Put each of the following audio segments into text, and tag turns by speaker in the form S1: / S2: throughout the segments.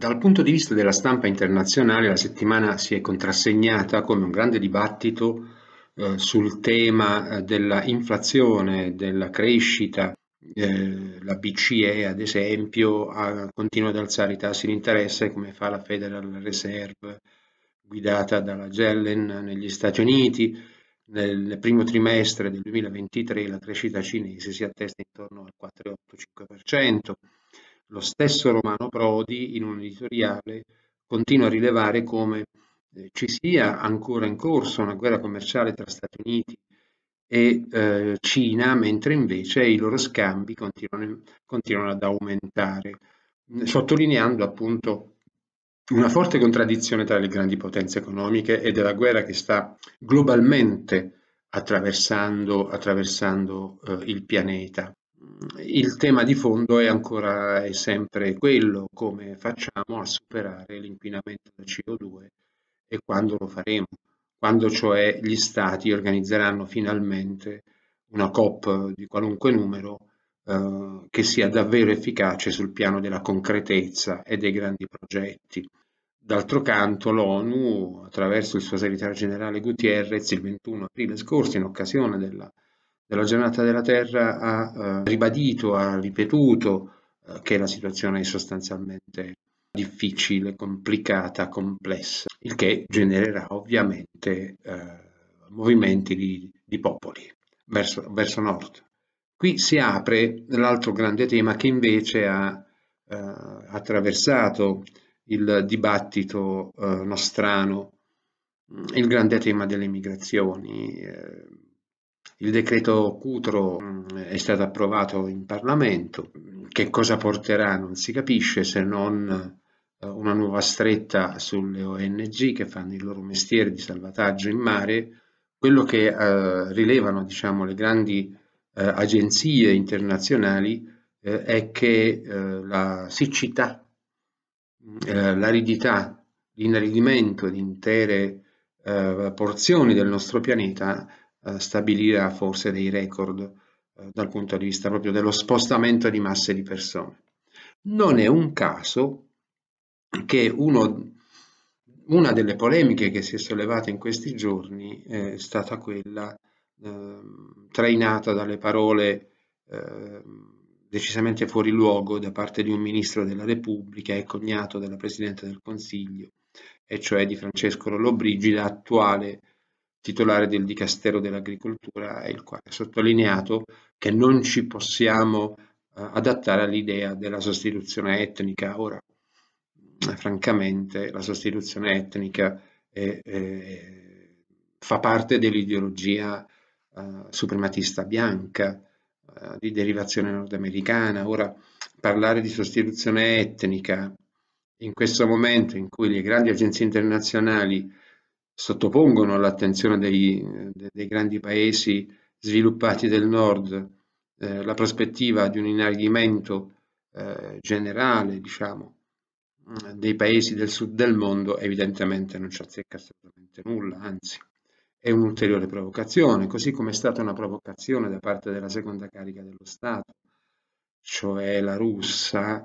S1: Dal punto di vista della stampa internazionale la settimana si è contrassegnata come un grande dibattito eh, sul tema eh, dell'inflazione, della crescita. Eh, la BCE ad esempio ha, continua ad alzare i tassi di interesse come fa la Federal Reserve guidata dalla Yellen negli Stati Uniti. Nel primo trimestre del 2023 la crescita cinese si attesta intorno al 4,8-5%. Lo stesso Romano Prodi in un editoriale continua a rilevare come eh, ci sia ancora in corso una guerra commerciale tra Stati Uniti e eh, Cina, mentre invece i loro scambi continuano, continuano ad aumentare, sottolineando appunto una forte contraddizione tra le grandi potenze economiche e della guerra che sta globalmente attraversando, attraversando eh, il pianeta il tema di fondo è ancora e sempre quello, come facciamo a superare l'inquinamento da CO2 e quando lo faremo, quando cioè gli stati organizzeranno finalmente una COP di qualunque numero eh, che sia davvero efficace sul piano della concretezza e dei grandi progetti. D'altro canto l'ONU, attraverso il suo segretario generale Gutierrez, il 21 aprile scorso, in occasione della della giornata della Terra ha eh, ribadito, ha ripetuto eh, che la situazione è sostanzialmente difficile, complicata, complessa, il che genererà ovviamente eh, movimenti di, di popoli verso, verso, nord. Qui si apre l'altro grande tema che invece ha eh, attraversato il dibattito eh, nostrano, il grande tema delle migrazioni eh, il decreto Cutro mm, è stato approvato in Parlamento, che cosa porterà non si capisce se non eh, una nuova stretta sulle ONG che fanno il loro mestiere di salvataggio in mare. Quello che eh, rilevano diciamo, le grandi eh, agenzie internazionali eh, è che eh, la siccità, eh, l'aridità, l'inaridimento di intere porzioni del nostro pianeta eh, stabilirà forse dei record eh, dal punto di vista proprio dello spostamento di masse di persone. Non è un caso che uno, una delle polemiche che si è sollevata in questi giorni eh, è stata quella eh, trainata dalle parole eh, decisamente fuori luogo da parte di un ministro della Repubblica e cognato della Presidente del Consiglio, e cioè di Francesco Lollobrigida, attuale titolare del Dicastero dell'Agricoltura, il quale ha sottolineato che non ci possiamo eh, adattare all'idea della sostituzione etnica. Ora, eh, francamente, la sostituzione etnica è, è, fa parte dell'ideologia uh, suprematista bianca di derivazione nordamericana. Ora, parlare di sostituzione etnica in questo momento in cui le grandi agenzie internazionali sottopongono all'attenzione dei, dei, grandi paesi sviluppati del nord eh, la prospettiva di un inaridimento eh, generale, diciamo, mm, dei paesi del sud del mondo, evidentemente non ci azzecca assolutamente nulla, anzi è un'ulteriore provocazione, così come è stata una provocazione da parte della seconda carica dello Stato, cioè la russa,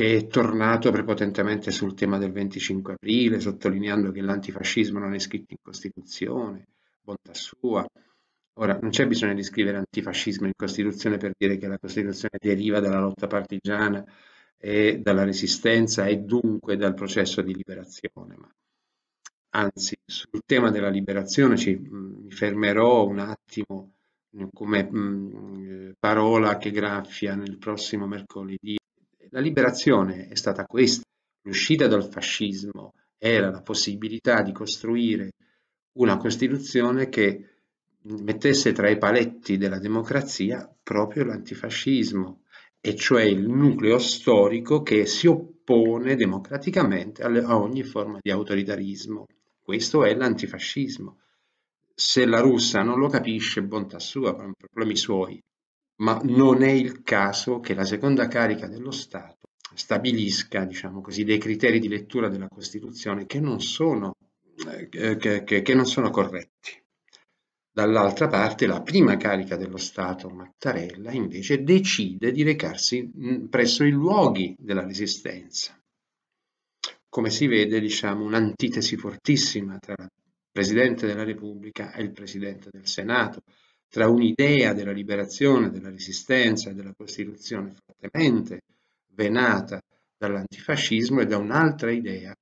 S1: che è tornato prepotentemente sul tema del 25 aprile, sottolineando che l'antifascismo non è scritto in Costituzione, bontà sua. Ora, non c'è bisogno di scrivere antifascismo in Costituzione per dire che la Costituzione deriva dalla lotta partigiana e dalla resistenza e dunque dal processo di liberazione. Ma, anzi, sul tema della liberazione ci, mm, mi fermerò un attimo come mh, mm, eh, parola che graffia nel prossimo mercoledì la liberazione è stata questa. L'uscita dal fascismo era la possibilità di costruire una Costituzione che mettesse tra i paletti della democrazia proprio l'antifascismo, e cioè il nucleo storico che si oppone democraticamente a ogni forma di autoritarismo. Questo è l'antifascismo. Se la russa non lo capisce, bontà sua, problemi suoi ma non è il caso che la seconda carica dello Stato stabilisca, diciamo così, dei criteri di lettura della Costituzione che non sono, eh, che, che, che non sono corretti. Dall'altra parte la prima carica dello Stato, Mattarella, invece decide di recarsi mm, presso i luoghi della resistenza. Come si vede, diciamo, un'antitesi fortissima tra il Presidente della Repubblica e il Presidente del Senato, tra un'idea della liberazione, della resistenza e della Costituzione fortemente venata dall'antifascismo e da un'altra idea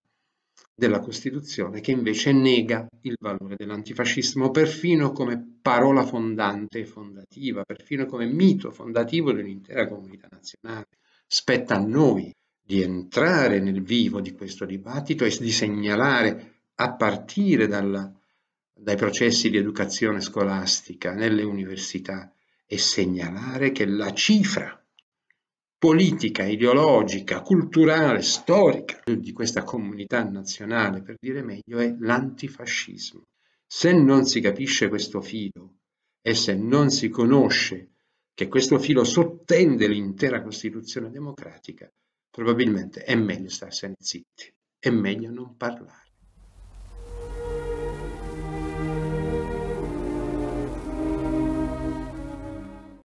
S1: della Costituzione che invece nega il valore dell'antifascismo perfino come parola fondante e fondativa, perfino come mito fondativo di un'intera comunità nazionale. Spetta a noi di entrare nel vivo di questo dibattito e di segnalare a partire dalla dai processi di educazione scolastica nelle università e segnalare che la cifra politica, ideologica, culturale, storica di questa comunità nazionale, per dire meglio, è l'antifascismo. Se non si capisce questo filo e se non si conosce che questo filo sottende l'intera Costituzione democratica, probabilmente è meglio starsene zitti, è meglio non parlare.